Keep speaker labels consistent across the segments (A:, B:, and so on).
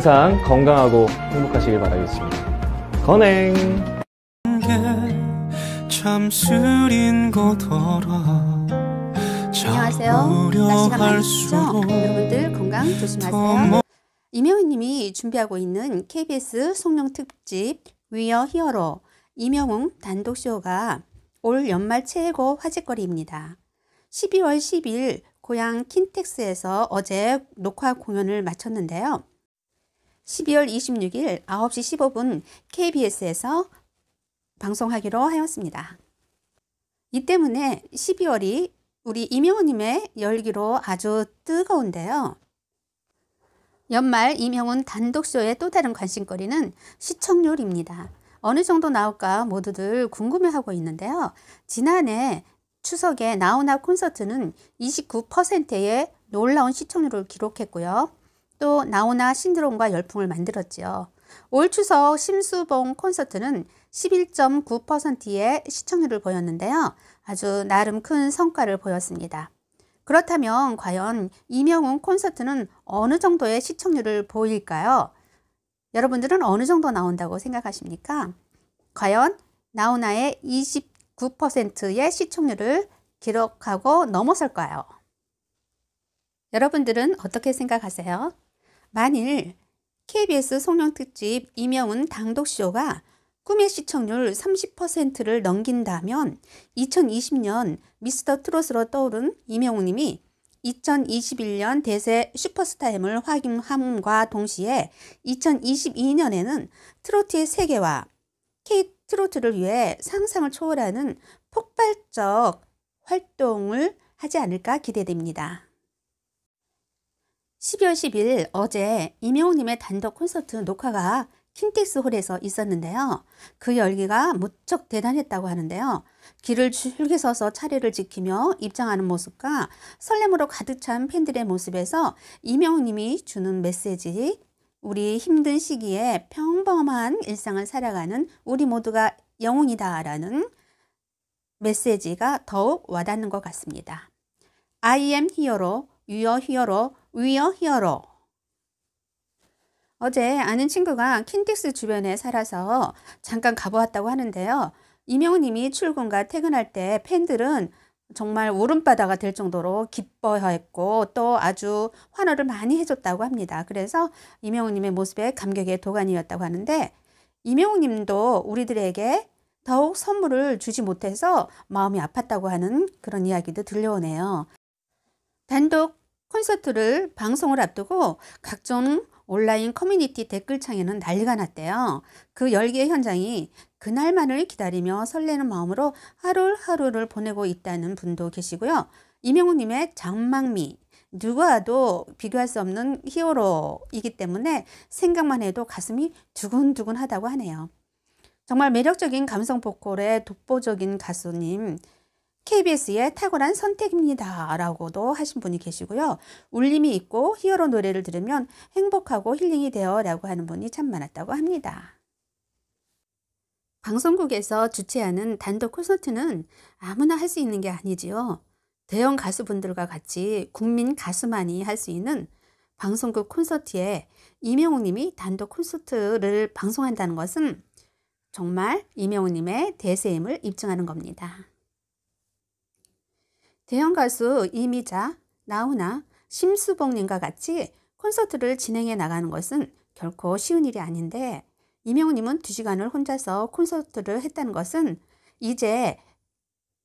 A: 항상 건강하고 행복하시길 바라겠습니다. 건행! 안녕하세요. 날씨가 많이 춥죠? 여러분들 건강 조심하세요. 이명희님이 준비하고 있는 KBS 송룡 특집 위어 히어로 이명웅 단독 쇼가 올 연말 최고 화제거리입니다. 12월 10일 고향 킨텍스에서 어제 녹화 공연을 마쳤는데요. 12월 26일 9시 15분 KBS에서 방송하기로 하였습니다. 이 때문에 12월이 우리 이명훈님의 열기로 아주 뜨거운데요. 연말 이명훈 단독쇼의 또 다른 관심거리는 시청률입니다. 어느 정도 나올까 모두들 궁금해하고 있는데요. 지난해 추석에 나오나 콘서트는 29%의 놀라운 시청률을 기록했고요. 또 나오나 신드롬과 열풍을 만들었지요. 올 추석 심수봉 콘서트는 11.9%의 시청률을 보였는데요. 아주 나름 큰 성과를 보였습니다. 그렇다면 과연 이명훈 콘서트는 어느 정도의 시청률을 보일까요? 여러분들은 어느 정도 나온다고 생각하십니까? 과연 나훈아의 29%의 시청률을 기록하고 넘어설까요? 여러분들은 어떻게 생각하세요? 만일 KBS 송년특집 이명훈 당독쇼가 꿈의 시청률 30%를 넘긴다면 2020년 미스터 트롯으로 떠오른 이명훈님이 2021년 대세 슈퍼스타임을 확인함과 동시에 2022년에는 트로트의 세계와 K 트로트를 위해 상상을 초월하는 폭발적 활동을 하지 않을까 기대됩니다. 12월 10일 어제 임영웅님의 단독 콘서트 녹화가 킨텍스 홀에서 있었는데요. 그 열기가 무척 대단했다고 하는데요. 길을 줄게 서서 차례를 지키며 입장하는 모습과 설렘으로 가득 찬 팬들의 모습에서 임영웅님이 주는 메시지 우리 힘든 시기에 평범한 일상을 살아가는 우리 모두가 영웅이다 라는 메시지가 더욱 와닿는 것 같습니다. I am 히어로, 유어 히어로, 위어 히어로 어제 아는 친구가 킨텍스 주변에 살아서 잠깐 가보았다고 하는데요. 이명우님이 출근과 퇴근할 때 팬들은 정말 울음바다가 될 정도로 기뻐했고 또 아주 환호를 많이 해줬다고 합니다. 그래서 이명우님의 모습에 감격의 도가니였다고 하는데 이명우님도 우리들에게 더욱 선물을 주지 못해서 마음이 아팠다고 하는 그런 이야기도 들려오네요. 단독 콘서트를 방송을 앞두고 각종 온라인 커뮤니티 댓글창에는 난리가 났대요. 그 열기의 현장이 그날만을 기다리며 설레는 마음으로 하루하루를 보내고 있다는 분도 계시고요. 이명우님의 장망미 누구와도 비교할 수 없는 히어로이기 때문에 생각만 해도 가슴이 두근두근하다고 하네요. 정말 매력적인 감성 보컬의 독보적인 가수님 KBS의 탁월한 선택입니다. 라고도 하신 분이 계시고요. 울림이 있고 히어로 노래를 들으면 행복하고 힐링이 되어 라고 하는 분이 참 많았다고 합니다. 방송국에서 주최하는 단독 콘서트는 아무나 할 수 있는 게 아니지요. 대형 가수분들과 같이 국민 가수만이 할 수 있는 방송국 콘서트에 이명웅 님이 단독 콘서트를 방송한다는 것은 정말 이명웅 님의 대세임을 입증하는 겁니다. 대형 가수 이미자, 나훈아, 심수봉님과 같이 콘서트를 진행해 나가는 것은 결코 쉬운 일이 아닌데 이명우님은 두시간을 혼자서 콘서트를 했다는 것은 이제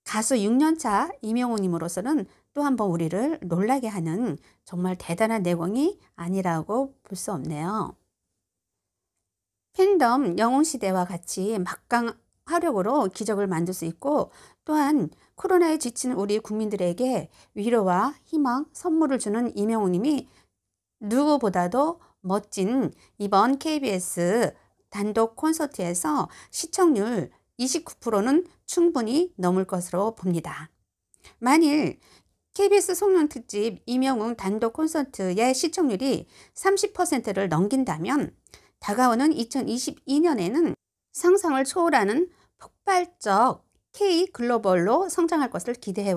A: 가수 6년차 이명우님으로서는 또 한 번 우리를 놀라게 하는 정말 대단한 내공이 아니라고 볼 수 없네요. 팬덤 영웅시대와 같이 막강 화력으로 기적을 만들 수 있고 또한 코로나에 지친 우리 국민들에게 위로와 희망, 선물을 주는 이명웅님이 누구보다도 멋진 이번 KBS 단독 콘서트에서 시청률 29%는 충분히 넘을 것으로 봅니다. 만일 KBS 송년특집 이명웅 단독 콘서트의 시청률이 30%를 넘긴다면 다가오는 2022년에는 상상을 초월하는 폭발적 K 글로벌로 성장할 것을 기대해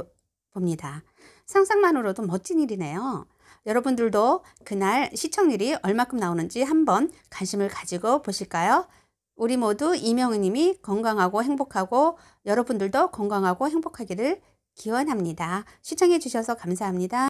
A: 봅니다. 상상만으로도 멋진 일이네요. 여러분들도 그날 시청률이 얼마큼 나오는지 한번 관심을 가지고 보실까요? 우리 모두 이명희님이 건강하고 행복하고 여러분들도 건강하고 행복하기를 기원합니다. 시청해 주셔서 감사합니다.